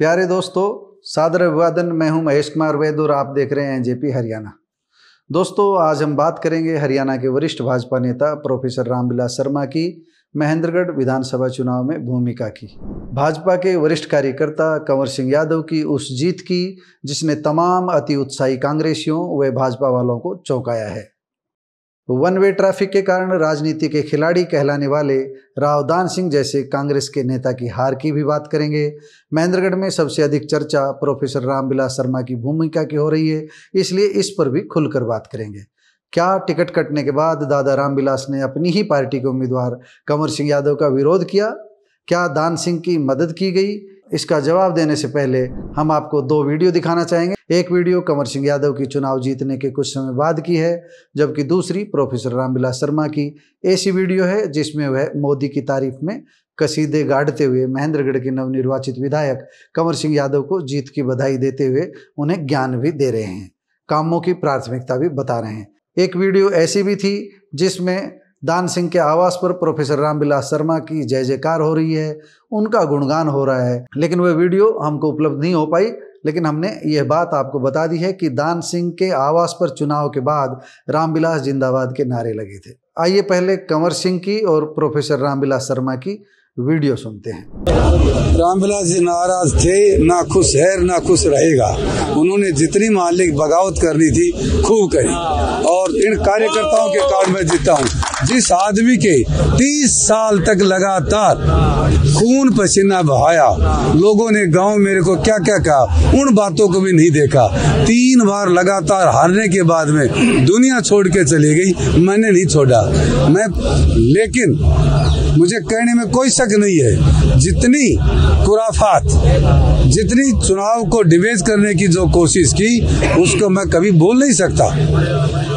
प्यारे दोस्तों सादर अभिवादन मैं हूं महेश कुमार वैद और आप देख रहे हैं जेपी हरियाणा दोस्तों आज हम बात करेंगे हरियाणा के वरिष्ठ भाजपा नेता प्रोफेसर रामविलास शर्मा की महेंद्रगढ़ विधानसभा चुनाव में भूमिका की भाजपा के वरिष्ठ कार्यकर्ता कंवर सिंह यादव की उस जीत की जिसने तमाम अति उत्साही कांग्रेसियों व भाजपा वालों को चौंकाया है वन वे ट्रैफिक के कारण राजनीति के खिलाड़ी कहलाने वाले रावदान सिंह जैसे कांग्रेस के नेता की हार की भी बात करेंगे महेंद्रगढ़ में सबसे अधिक चर्चा प्रोफेसर रामविलास शर्मा की भूमिका की हो रही है इसलिए इस पर भी खुलकर बात करेंगे क्या टिकट कटने के बाद दादा रामविलास ने अपनी ही पार्टी के उम्मीदवार कंवर सिंह यादव का विरोध किया क्या दान सिंह की मदद की गई इसका जवाब देने से पहले हम आपको दो वीडियो दिखाना चाहेंगे एक वीडियो कंवर सिंह यादव की चुनाव जीतने के कुछ समय बाद की है जबकि दूसरी प्रोफेसर रामविलास शर्मा की ऐसी वीडियो है जिसमें वह मोदी की तारीफ में कसीदे गाड़ते हुए महेंद्रगढ़ के नवनिर्वाचित विधायक कंवर सिंह यादव को जीत की बधाई देते हुए उन्हें ज्ञान भी दे रहे हैं कामों की प्राथमिकता भी बता रहे हैं एक वीडियो ऐसी भी थी जिसमें दान सिंह के आवास पर प्रोफेसर रामविलास शर्मा की जय जयकार हो रही है उनका गुणगान हो रहा है लेकिन वह वीडियो हमको उपलब्ध नहीं हो पाई लेकिन हमने यह बात आपको बता दी है कि दान सिंह के आवास पर चुनाव के बाद रामविलास जिंदाबाद के नारे लगे थे आइए पहले कंवर सिंह की और प्रोफेसर रामविलास शर्मा की वीडियो सुनते हैं रामविलास जी नाराज थे ना खुश है ना खुश रहेगा उन्होंने जितनी मालिक बगावत करनी थी खूब करी और इन कार्यकर्ताओं के कारण मैं जीता हूँ जिस आदमी के तीस साल तक लगातार खून पसीना बहाया लोगों ने गांव मेरे को क्या क्या कहा उन बातों को भी नहीं देखा तीन बार लगातार हारने के बाद में दुनिया छोड़ के चली गई मैंने नहीं छोड़ा मैं लेकिन मुझे कहने में कोई शक नहीं है जितनी कुराफात जितनी चुनाव को डिबेज करने की जो कोशिश की उसको मैं कभी बोल नहीं सकता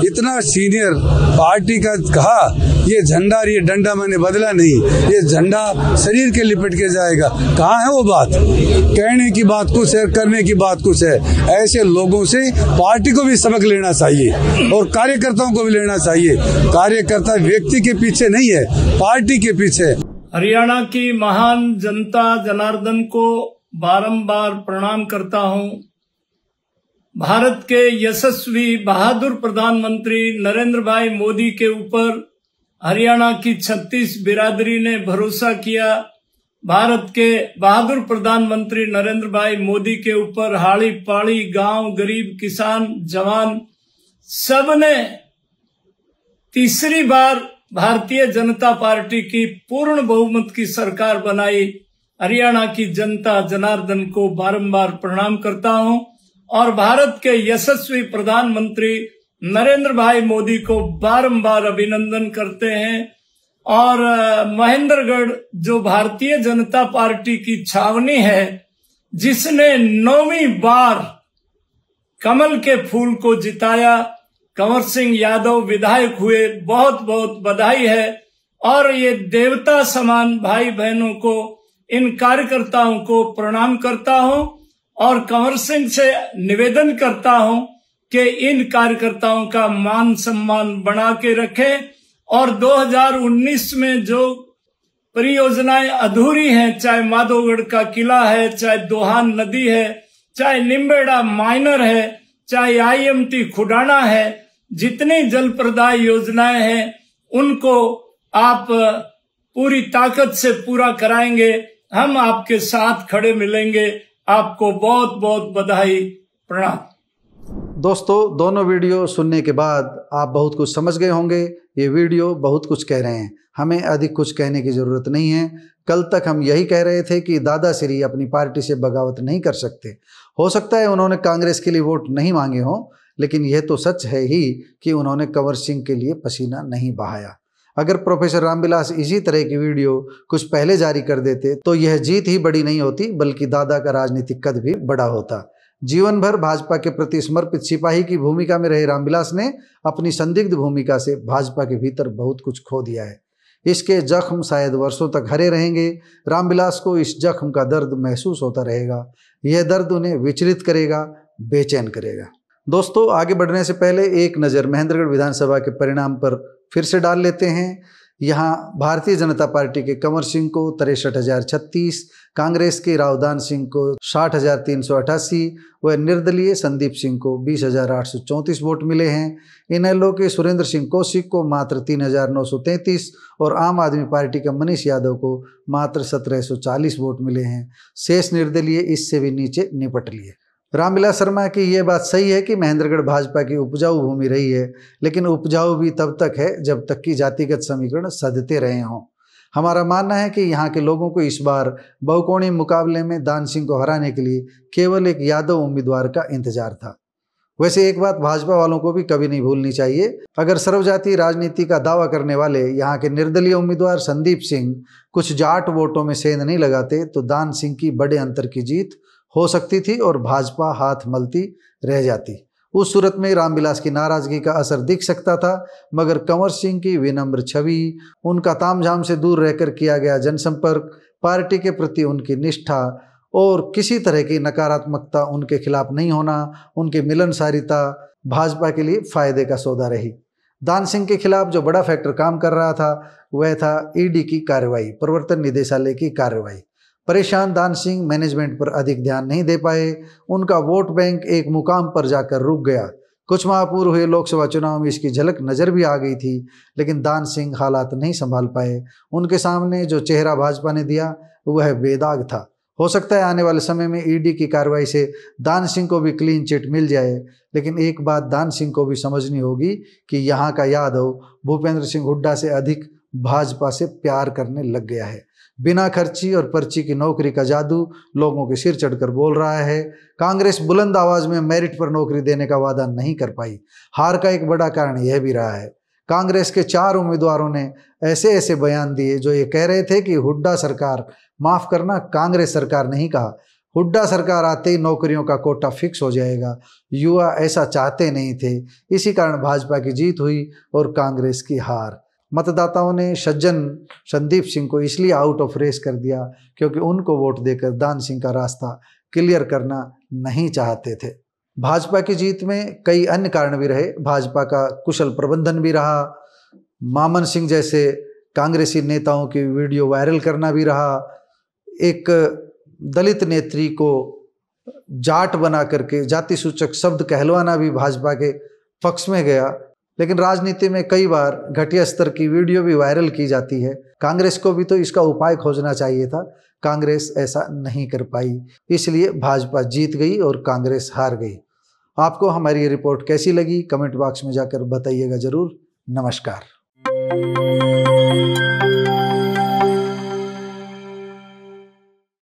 इतना सीनियर पार्टी का कहा ये झंडा और ये डंडा मैंने बदला नहीं ये झंडा शरीर के लिपट के जाएगा कहाँ है वो बात कहने की बात कुछ है करने की बात कुछ है ऐसे लोगों से पार्टी को भी सबक लेना चाहिए और कार्यकर्ताओं को भी लेना चाहिए कार्यकर्ता व्यक्ति के पीछे नहीं है पार्टी के पीछे हरियाणा की महान जनता जनार्दन को बारंबार प्रणाम करता हूं भारत के यशस्वी बहादुर प्रधानमंत्री नरेंद्र भाई मोदी के ऊपर हरियाणा की छत्तीस बिरादरी ने भरोसा किया भारत के बहादुर प्रधानमंत्री नरेंद्र भाई मोदी के ऊपर हाड़ी पाड़ी गांव गरीब किसान जवान सब ने तीसरी बार भारतीय जनता पार्टी की पूर्ण बहुमत की सरकार बनाई हरियाणा की जनता जनार्दन को बारंबार प्रणाम करता हूं और भारत के यशस्वी प्रधानमंत्री नरेंद्र भाई मोदी को बारंबार अभिनंदन करते हैं और महेंद्रगढ़ जो भारतीय जनता पार्टी की छावनी है जिसने नौवीं बार कमल के फूल को जिताया कंवर सिंह यादव विधायक हुए बहुत बहुत बधाई है और ये देवता समान भाई बहनों को इन कार्यकर्ताओं को प्रणाम करता हूं और कंवर सिंह से निवेदन करता हूं कि इन कार्यकर्ताओं का मान सम्मान बना के रखे और 2019 में जो परियोजनाएं अधूरी हैं चाहे माधोगढ़ का किला है चाहे दोहान नदी है चाहे निम्बेड़ा माइनर है चाहे आईएमटी खुडाना है जितनी जल प्रदाय योजनाएं हैं उनको आप पूरी ताकत से पूरा कराएंगे हम आपके साथ खड़े मिलेंगे आपको बहुत बहुत बधाई प्रणाम दोस्तों दोनों वीडियो सुनने के बाद आप बहुत कुछ समझ गए होंगे ये वीडियो बहुत कुछ कह रहे हैं हमें अधिक कुछ कहने की ज़रूरत नहीं है कल तक हम यही कह रहे थे कि दादा श्री अपनी पार्टी से बगावत नहीं कर सकते हो सकता है उन्होंने कांग्रेस के लिए वोट नहीं मांगे हों लेकिन यह तो सच है ही कि उन्होंने कंवर सिंह के लिए पसीना नहीं बहाया अगर प्रोफेसर रामविलास इसी तरह की वीडियो कुछ पहले जारी कर देते तो यह जीत ही बड़ी नहीं होती बल्कि दादा का राजनीतिक कद भी बड़ा होता जीवन भर भाजपा के प्रति समर्पित सिपाही की भूमिका में रहे रामविलास ने अपनी संदिग्ध भूमिका से भाजपा के भीतर बहुत कुछ खो दिया है इसके जख्म शायद वर्षों तक हरे रहेंगे रामविलास को इस जख्म का दर्द महसूस होता रहेगा यह दर्द उन्हें विचलित करेगा बेचैन करेगा दोस्तों आगे बढ़ने से पहले एक नज़र महेंद्रगढ़ विधानसभा के परिणाम पर फिर से डाल लेते हैं यहाँ भारतीय जनता पार्टी के कंवर सिंह को तिरसठ हजार छत्तीस कांग्रेस के रावदान सिंह को साठ हजार तीन सौ अठासी व निर्दलीय संदीप सिंह को बीस हजार आठ सौ चौंतीस वोट मिले हैं इनएलओ के सुरेंद्र सिंह कौशिक को मात्र तीन हजार नौ सौ तैंतीस और आम आदमी पार्टी के मनीष यादव को मात्र सत्रह सौ चालीस वोट मिले हैं शेष निर्दलीय इससे भी नीचे निपट लिए रामविलास शर्मा की ये बात सही है कि महेंद्रगढ़ भाजपा की उपजाऊ भूमि रही है लेकिन उपजाऊ भी तब तक है जब तक कि जातिगत समीकरण सदते रहे हों हमारा मानना है कि यहाँ के लोगों को इस बार बहुकोणी मुकाबले में दान सिंह को हराने के लिए केवल एक यादव उम्मीदवार का इंतजार था वैसे एक बात भाजपा वालों को भी कभी नहीं भूलनी चाहिए अगर सर्वजातीय राजनीति का दावा करने वाले यहाँ के निर्दलीय उम्मीदवार संदीप सिंह कुछ जाट वोटों में सेंध नहीं लगाते तो दान सिंह की बड़े अंतर की जीत हो सकती थी और भाजपा हाथ मलती रह जाती उस सूरत में रामविलास की नाराज़गी का असर दिख सकता था मगर कंवर सिंह की विनम्र छवि उनका तामझाम से दूर रहकर किया गया जनसंपर्क पार्टी के प्रति उनकी निष्ठा और किसी तरह की नकारात्मकता उनके खिलाफ नहीं होना उनकी मिलनसारिता भाजपा के लिए फायदे का सौदा रही दान सिंह के खिलाफ जो बड़ा फैक्टर काम कर रहा था वह था ईडी e की कार्रवाई प्रवर्तन निदेशालय की कार्रवाई परेशान दान सिंह मैनेजमेंट पर अधिक ध्यान नहीं दे पाए उनका वोट बैंक एक मुकाम पर जाकर रुक गया कुछ माह पूर्व हुए लोकसभा चुनाव में इसकी झलक नज़र भी आ गई थी लेकिन दान सिंह हालात नहीं संभाल पाए उनके सामने जो चेहरा भाजपा ने दिया वह बेदाग था हो सकता है आने वाले समय में ईडी e की कार्रवाई से दान सिंह को भी क्लीन चिट मिल जाए लेकिन एक बात दान सिंह को भी समझनी होगी कि यहाँ का यादव भूपेंद्र सिंह हुड्डा से अधिक भाजपा से प्यार करने लग गया है बिना खर्ची और पर्ची की नौकरी का जादू लोगों के सिर चढ़कर बोल रहा है कांग्रेस बुलंद आवाज में मेरिट पर नौकरी देने का वादा नहीं कर पाई हार का एक बड़ा कारण यह भी रहा है कांग्रेस के चार उम्मीदवारों ने ऐसे ऐसे बयान दिए जो ये कह रहे थे कि हुड्डा सरकार माफ करना कांग्रेस सरकार नहीं कहा हुड्डा सरकार आते ही नौकरियों का कोटा फिक्स हो जाएगा युवा ऐसा चाहते नहीं थे इसी कारण भाजपा की जीत हुई और कांग्रेस की हार मतदाताओं ने सज्जन संदीप सिंह को इसलिए आउट ऑफ रेस कर दिया क्योंकि उनको वोट देकर दान सिंह का रास्ता क्लियर करना नहीं चाहते थे भाजपा की जीत में कई अन्य कारण भी रहे भाजपा का कुशल प्रबंधन भी रहा मामन सिंह जैसे कांग्रेसी नेताओं की वीडियो वायरल करना भी रहा एक दलित नेत्री को जाट बना करके जाति सूचक शब्द कहलवाना भी भाजपा के पक्ष में गया लेकिन राजनीति में कई बार घटिया स्तर की वीडियो भी वायरल की जाती है कांग्रेस को भी तो इसका उपाय खोजना चाहिए था कांग्रेस ऐसा नहीं कर पाई इसलिए भाजपा जीत गई और कांग्रेस हार गई आपको हमारी रिपोर्ट कैसी लगी कमेंट बॉक्स में जाकर बताइएगा ज़रूर नमस्कार